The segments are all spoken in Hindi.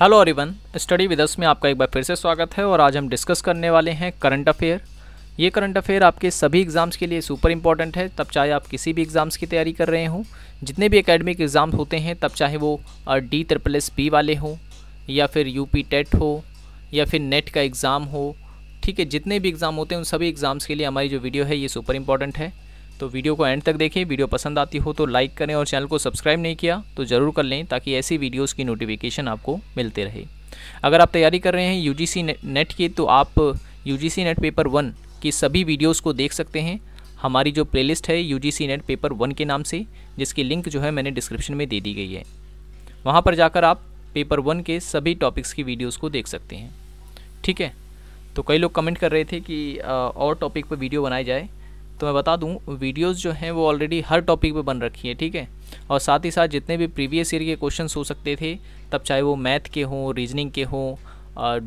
हेलो अरिवन स्टडी विदर्स में आपका एक बार फिर से स्वागत है और आज हम डिस्कस करने वाले हैं करंट अफेयर ये करंट अफेयर आपके सभी एग्ज़ाम्स के लिए सुपर इम्पॉर्टेंट है तब चाहे आप किसी भी एग्ज़ाम्स की तैयारी कर रहे हों जितने भी एकेडमिक एग्ज़ाम्स होते हैं तब चाहे वो डी ट्रिपल एस बी वाले हों या फिर यू पी टेट हो या फिर नेट का एग्ज़ाम हो ठीक है जितने भी एग्ज़ाम होते हैं उन सभी एग्ज़ाम्स के लिए हमारी जो वीडियो है ये सुपर इम्पॉर्टेंट है तो वीडियो को एंड तक देखें वीडियो पसंद आती हो तो लाइक करें और चैनल को सब्सक्राइब नहीं किया तो ज़रूर कर लें ताकि ऐसी वीडियोस की नोटिफिकेशन आपको मिलते रहे अगर आप तैयारी कर रहे हैं यू नेट की तो आप यू नेट पेपर वन की सभी वीडियोज़ को देख सकते हैं हमारी जो प्लेलिस्ट है यू नेट पेपर वन के नाम से जिसकी लिंक जो है मैंने डिस्क्रिप्शन में दे दी गई है वहाँ पर जाकर आप पेपर वन के सभी टॉपिक्स की वीडियोज़ को देख सकते हैं ठीक है तो कई लोग कमेंट कर रहे थे कि और टॉपिक पर वीडियो बनाई जाए तो मैं बता दूं वीडियोस जो हैं वो ऑलरेडी हर टॉपिक पे बन रखी है ठीक है और साथ ही साथ जितने भी प्रीवियस ईयर के क्वेश्चन हो सकते थे तब चाहे वो मैथ के हों रीजनिंग के हों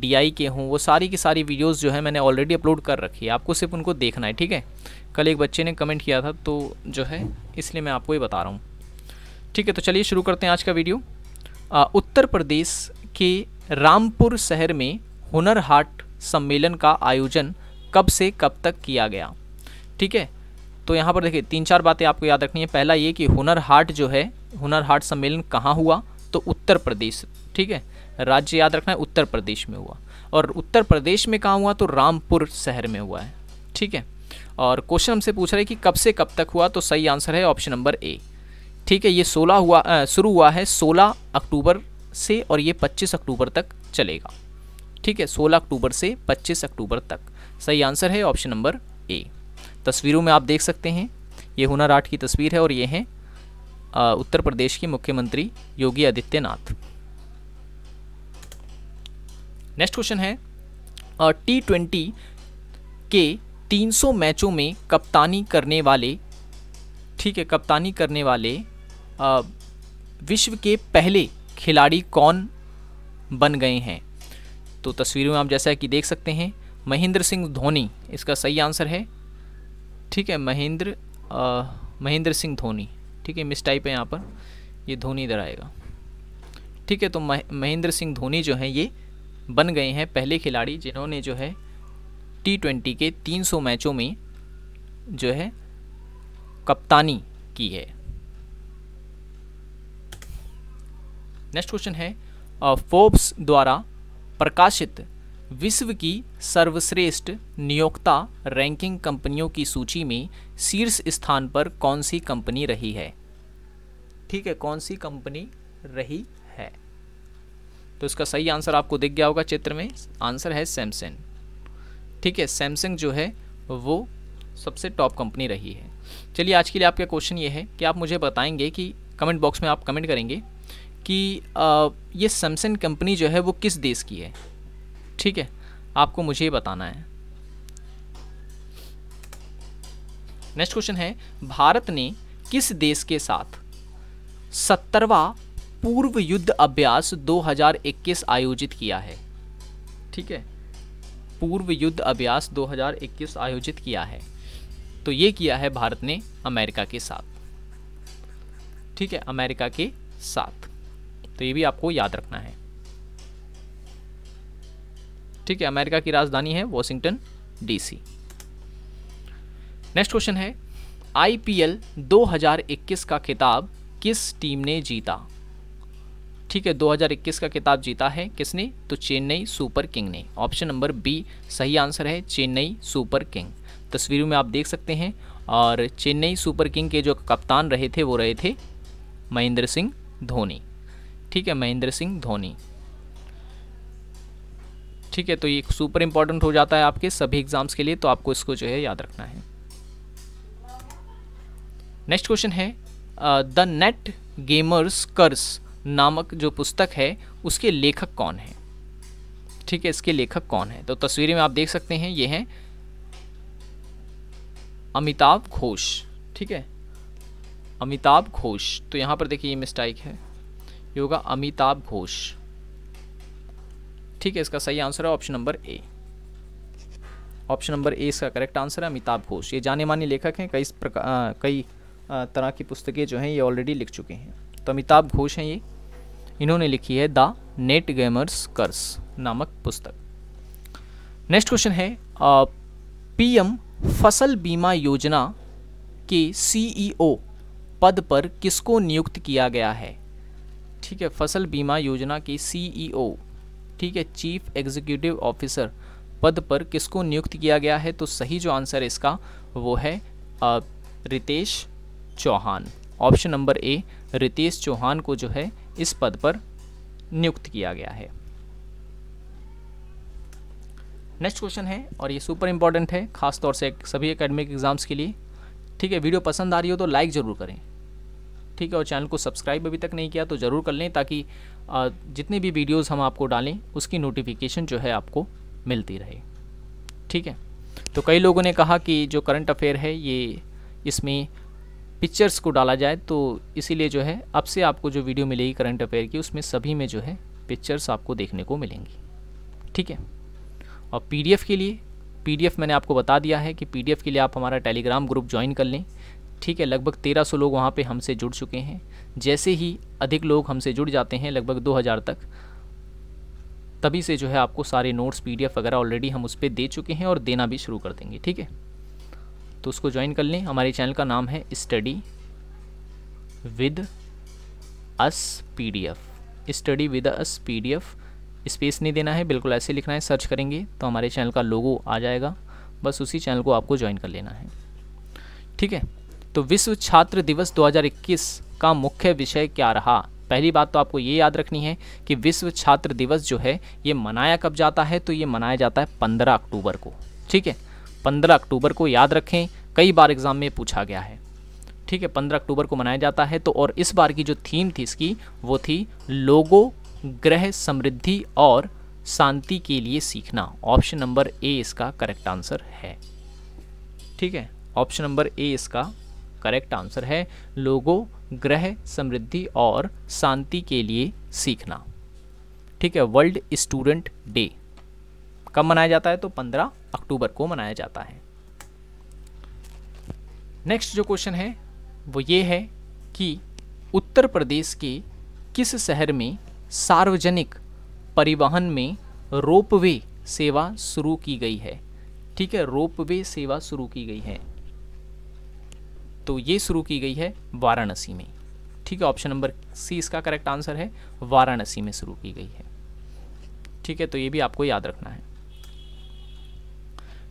डीआई के हों वो सारी की सारी वीडियोज़ जो है मैंने ऑलरेडी अपलोड कर रखी है आपको सिर्फ उनको देखना है ठीक है कल एक बच्चे ने कमेंट किया था तो जो है इसलिए मैं आपको ये बता रहा हूँ ठीक है तो चलिए शुरू करते हैं आज का वीडियो आ, उत्तर प्रदेश के रामपुर शहर में हुनर हाट सम्मेलन का आयोजन कब से कब तक किया गया ठीक है तो यहाँ पर देखिए तीन चार बातें आपको याद रखनी है पहला ये कि हुनर हाट जो है हुनर हाट सम्मेलन कहाँ हुआ तो उत्तर प्रदेश ठीक है राज्य याद रखना है उत्तर प्रदेश में हुआ और उत्तर प्रदेश में कहाँ हुआ तो रामपुर शहर में हुआ है ठीक है और क्वेश्चन हमसे पूछ रहे हैं कि कब से कब तक हुआ तो सही आंसर है ऑप्शन नंबर ए ठीक है ये 16 हुआ शुरू हुआ है 16 अक्टूबर से और ये 25 अक्टूबर तक चलेगा ठीक है 16 अक्टूबर से 25 अक्टूबर तक सही आंसर है ऑप्शन नंबर ए तस्वीरों में आप देख सकते हैं ये हुनर हाट की तस्वीर है और ये हैं उत्तर प्रदेश के मुख्यमंत्री योगी आदित्यनाथ नेक्स्ट क्वेश्चन है टी ट्वेंटी के 300 मैचों में कप्तानी करने वाले ठीक है कप्तानी करने वाले आ, विश्व के पहले खिलाड़ी कौन बन गए हैं तो तस्वीरों में आप जैसा कि देख सकते हैं महेंद्र सिंह धोनी इसका सही आंसर है ठीक है महेंद्र महेंद्र सिंह धोनी ठीक है मिस टाइप है यहाँ पर ये धोनी इधर आएगा ठीक है तो महेंद्र सिंह धोनी जो हैं ये बन गए हैं पहले खिलाड़ी जिन्होंने जो है टी ट्वेंटी के 300 मैचों में जो है कप्तानी की है नेक्स्ट क्वेश्चन है फोर्ब्स द्वारा प्रकाशित विश्व की सर्वश्रेष्ठ नियोक्ता रैंकिंग कंपनियों की सूची में शीर्ष स्थान पर कौन सी कंपनी रही है ठीक है कौन सी कंपनी रही है तो इसका सही आंसर आपको दिख गया होगा चित्र में आंसर है सैमसंग ठीक है सैमसंग जो है वो सबसे टॉप कंपनी रही है चलिए आज के लिए आपका क्वेश्चन ये है कि आप मुझे बताएंगे कि कमेंट बॉक्स में आप कमेंट करेंगे कि आ, ये सैमसंग कंपनी जो है वो किस देश की है ठीक है आपको मुझे बताना है नेक्स्ट क्वेश्चन है भारत ने किस देश के साथ सत्तरवा पूर्व युद्ध अभ्यास 2021 आयोजित किया है ठीक है पूर्व युद्ध अभ्यास 2021 आयोजित किया है तो यह किया है भारत ने अमेरिका के साथ ठीक है अमेरिका के साथ तो ये भी आपको याद रखना है ठीक है अमेरिका की राजधानी है वॉशिंगटन डीसी नेक्स्ट क्वेश्चन है आईपीएल 2021 का खिताब किस टीम ने जीता ठीक है 2021 का खिताब जीता है किसने तो चेन्नई सुपर किंग ने ऑप्शन नंबर बी सही आंसर है चेन्नई सुपर किंग तस्वीरों में आप देख सकते हैं और चेन्नई सुपर किंग के जो कप्तान रहे थे वो रहे थे महेंद्र सिंह धोनी ठीक है महेंद्र सिंह धोनी ठीक है तो ये सुपर इंपॉर्टेंट हो जाता है आपके सभी एग्जाम्स के लिए तो आपको इसको जो है याद रखना है नेक्स्ट क्वेश्चन है द नेट गेमर्स कर्स नामक जो पुस्तक है उसके लेखक कौन है ठीक है इसके लेखक कौन है तो तस्वीरें में आप देख सकते हैं ये हैं अमिताभ घोष ठीक है अमिताभ घोष तो यहाँ पर देखिए ये मिस्टाइक है ये होगा अमिताभ घोष ठीक है इसका सही आंसर है option number A option number A इसका करेक्ट आंसर है अमिताभ घोष ये जाने माने लेखक हैं कई प्रकार कई तरह की पुस्तकें जो हैं ये ऑलरेडी लिख चुके हैं तो अमिताभ घोष हैं ये इन्होंने लिखी है द नेट गेमर्स कर्स नामक पुस्तक नेक्स्ट क्वेश्चन है पीएम फसल बीमा योजना के सीईओ e पद पर किसको नियुक्त किया गया है ठीक है फसल बीमा योजना के सीईओ ठीक है चीफ एग्जीक्यूटिव ऑफिसर पद पर किसको नियुक्त किया गया है तो सही जो आंसर है इसका वो है Ritesh Chauhan option number A Ritesh Chauhan को जो है इस पद पर नियुक्त किया गया है नेक्स्ट क्वेश्चन है और ये सुपर इंपॉर्टेंट है खासतौर से सभी एकेडमिक एग्जाम्स के लिए ठीक है वीडियो पसंद आ रही हो तो लाइक ज़रूर करें ठीक है और चैनल को सब्सक्राइब अभी तक नहीं किया तो ज़रूर कर लें ताकि जितने भी वीडियोज़ हम आपको डालें उसकी नोटिफिकेशन जो है आपको मिलती रहे ठीक है तो कई लोगों ने कहा कि जो करंट अफेयर है ये इसमें पिक्चर्स को डाला जाए तो इसीलिए जो है अब से आपको जो वीडियो मिलेगी करंट अफेयर की उसमें सभी में जो है पिक्चर्स आपको देखने को मिलेंगी ठीक है और पी के लिए पी मैंने आपको बता दिया है कि पी के लिए आप हमारा टेलीग्राम ग्रुप ज्वाइन कर लें ठीक है लगभग 1300 लोग वहाँ पे हमसे जुड़ चुके हैं जैसे ही अधिक लोग हमसे जुड़ जाते हैं लगभग 2000 तक तभी से जो है आपको सारे नोट्स पीडीएफ वगैरह ऑलरेडी हम उस पर दे चुके हैं और देना भी शुरू कर देंगे ठीक है तो उसको ज्वाइन कर लें हमारे चैनल का नाम है study with us F study with us F space नहीं देना है बिल्कुल ऐसे लिखना है सर्च करेंगे तो हमारे चैनल का लोगो आ जाएगा बस उसी चैनल को आपको ज्वाइन कर लेना है ठीक है तो विश्व छात्र दिवस 2021 का मुख्य विषय क्या रहा पहली बात तो आपको ये याद रखनी है कि विश्व छात्र दिवस जो है ये मनाया कब जाता है तो ये मनाया जाता है 15 अक्टूबर को ठीक है 15 अक्टूबर को याद रखें कई बार एग्ज़ाम में पूछा गया है ठीक है 15 अक्टूबर को मनाया जाता है तो और इस बार की जो थीम थी इसकी वो थी लोगों ग्रह समृद्धि और शांति के लिए सीखना ऑप्शन नंबर ए इसका करेक्ट आंसर है ठीक है ऑप्शन नंबर ए इसका करेक्ट आंसर है लोगों ग्रह समृद्धि और शांति के लिए सीखना ठीक है वर्ल्ड स्टूडेंट डे कब मनाया जाता है तो 15 अक्टूबर को मनाया जाता है नेक्स्ट जो क्वेश्चन है वो ये है कि उत्तर प्रदेश के किस शहर में सार्वजनिक परिवहन में रोपवे सेवा शुरू की गई है ठीक है रोपवे सेवा शुरू की गई है तो ये शुरू की गई है वाराणसी में ठीक है ऑप्शन नंबर सी इसका करेक्ट आंसर है वाराणसी में शुरू की गई है ठीक है तो ये भी आपको याद रखना है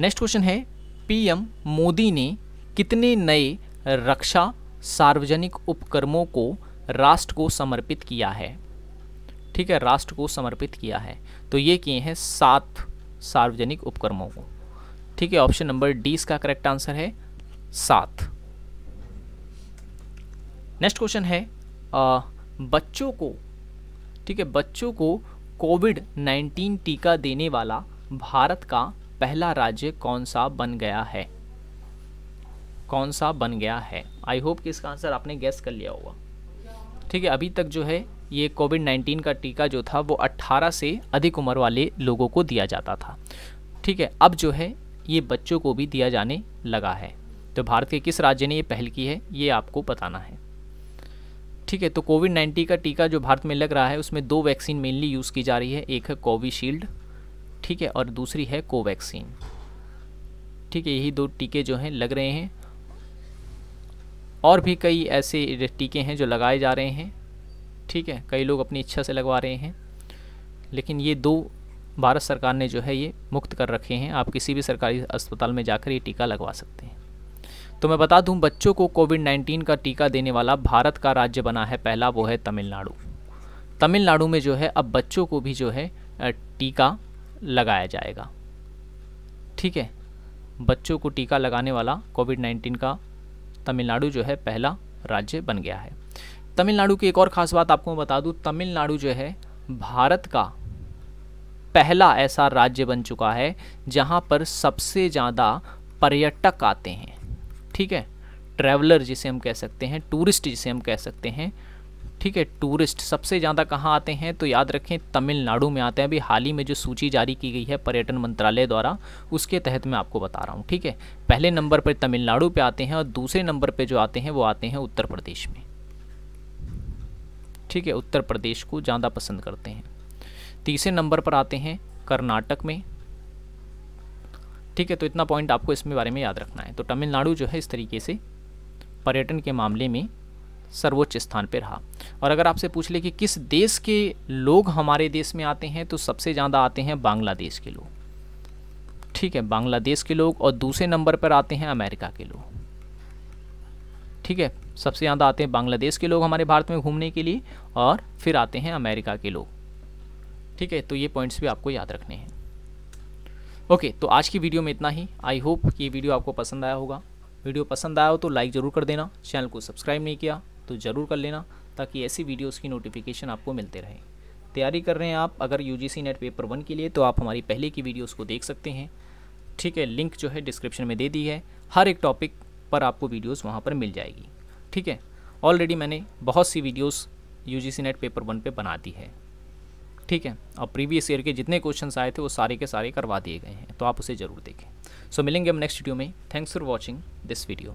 नेक्स्ट क्वेश्चन है पीएम मोदी ने कितने नए रक्षा सार्वजनिक उपक्रमों को राष्ट्र को समर्पित किया है ठीक है राष्ट्र को समर्पित किया है तो ये किए हैं सात सार्वजनिक उपक्रमों को ठीक है ऑप्शन नंबर डी इसका करेक्ट आंसर है सात नेक्स्ट क्वेश्चन है आ, बच्चों को ठीक है बच्चों को कोविड 19 टीका देने वाला भारत का पहला राज्य कौन सा बन गया है कौन सा बन गया है आई होप कि इसका आंसर आपने गैस कर लिया होगा ठीक है अभी तक जो है ये कोविड 19 का टीका जो था वो 18 से अधिक उम्र वाले लोगों को दिया जाता था ठीक है अब जो है ये बच्चों को भी दिया जाने लगा है तो भारत के किस राज्य ने ये पहल की है ये आपको बताना है ठीक है तो कोविड नाइन्टीन का टीका जो भारत में लग रहा है उसमें दो वैक्सीन मेनली यूज़ की जा रही है एक है कोविशील्ड ठीक है और दूसरी है कोवैक्सीन ठीक है यही दो टीके जो हैं लग रहे हैं और भी कई ऐसे टीके हैं जो लगाए जा रहे हैं ठीक है कई लोग अपनी इच्छा से लगवा रहे हैं लेकिन ये दो भारत सरकार ने जो है ये मुक्त कर रखे हैं आप किसी भी सरकारी अस्पताल में जाकर ये टीका लगवा सकते हैं तो मैं बता दूं बच्चों को कोविड 19 का टीका देने वाला भारत का राज्य बना है पहला वो है तमिलनाडु तमिलनाडु में जो है अब बच्चों को भी जो है टीका लगाया जाएगा ठीक है बच्चों को टीका लगाने वाला कोविड 19 का तमिलनाडु जो है पहला राज्य बन गया है तमिलनाडु की एक और ख़ास बात आपको मैं बता दूँ तमिलनाडु जो है भारत का पहला ऐसा राज्य बन चुका है जहाँ पर सबसे ज़्यादा पर्यटक आते हैं ठीक है ट्रैवलर जिसे हम कह सकते हैं टूरिस्ट जिसे हम कह सकते हैं ठीक है टूरिस्ट सबसे ज़्यादा कहाँ आते हैं तो याद रखें तमिलनाडु में आते हैं अभी हाल ही में जो सूची जारी की गई है पर्यटन मंत्रालय द्वारा उसके तहत मैं आपको बता रहा हूँ ठीक है पहले नंबर पर तमिलनाडु पे आते हैं और दूसरे नंबर पे जो आते हैं वो आते हैं उत्तर प्रदेश में ठीक है उत्तर प्रदेश को ज़्यादा पसंद करते हैं तीसरे नंबर पर आते हैं कर्नाटक में ठीक है तो इतना पॉइंट आपको इसमें बारे में याद रखना है तो तमिलनाडु जो है इस तरीके से पर्यटन के मामले में सर्वोच्च स्थान पर रहा और अगर आपसे पूछ ले कि किस देश के लोग हमारे देश में आते हैं तो सबसे ज़्यादा आते हैं बांग्लादेश के लोग ठीक है बांग्लादेश के लोग और दूसरे नंबर पर आते हैं अमेरिका के लोग ठीक है सबसे ज़्यादा आते हैं बांग्लादेश के लोग हमारे भारत में घूमने के लिए और फिर आते हैं अमेरिका के लोग ठीक है तो ये पॉइंट्स भी आपको याद रखने हैं ओके तो आज की वीडियो में इतना ही आई होप कि ये वीडियो आपको पसंद आया होगा वीडियो पसंद आया हो तो लाइक ज़रूर कर देना चैनल को सब्सक्राइब नहीं किया तो ज़रूर कर लेना ताकि ऐसी वीडियोज़ की नोटिफिकेशन आपको मिलते रहे तैयारी कर रहे हैं आप अगर यू नेट पेपर वन के लिए तो आप हमारी पहले की वीडियोज़ को देख सकते हैं ठीक है लिंक जो है डिस्क्रिप्शन में दे दी है हर एक टॉपिक पर आपको वीडियोज़ वहाँ पर मिल जाएगी ठीक है ऑलरेडी मैंने बहुत सी videos U NET paper one पर बना दी है ठीक है और प्रीवियस ईयर के जितने क्वेश्चन आए थे वो सारे के सारे करवा दिए गए हैं तो आप उसे ज़रूर देखें सो so, मिलेंगे हम नेक्स्ट वीडियो में thanks for watching this video